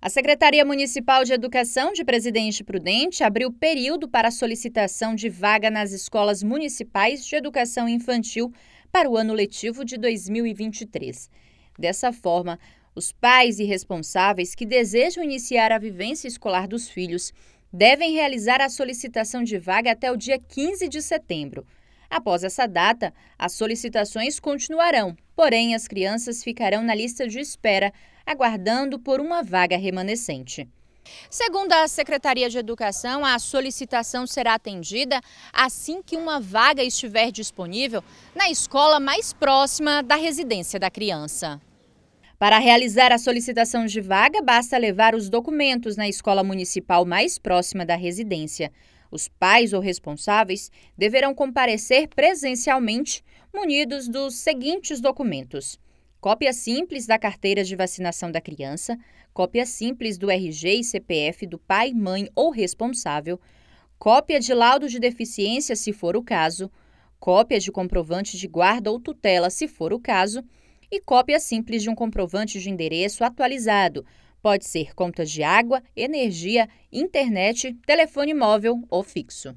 A Secretaria Municipal de Educação de Presidente Prudente abriu período para solicitação de vaga nas escolas municipais de educação infantil para o ano letivo de 2023. Dessa forma, os pais e responsáveis que desejam iniciar a vivência escolar dos filhos devem realizar a solicitação de vaga até o dia 15 de setembro. Após essa data, as solicitações continuarão, porém as crianças ficarão na lista de espera, aguardando por uma vaga remanescente. Segundo a Secretaria de Educação, a solicitação será atendida assim que uma vaga estiver disponível na escola mais próxima da residência da criança. Para realizar a solicitação de vaga, basta levar os documentos na escola municipal mais próxima da residência. Os pais ou responsáveis deverão comparecer presencialmente, munidos dos seguintes documentos: cópia simples da carteira de vacinação da criança, cópia simples do RG e CPF do pai, mãe ou responsável, cópia de laudo de deficiência, se for o caso, cópia de comprovante de guarda ou tutela, se for o caso, e cópia simples de um comprovante de endereço atualizado Pode ser conta de água, energia, internet, telefone móvel ou fixo.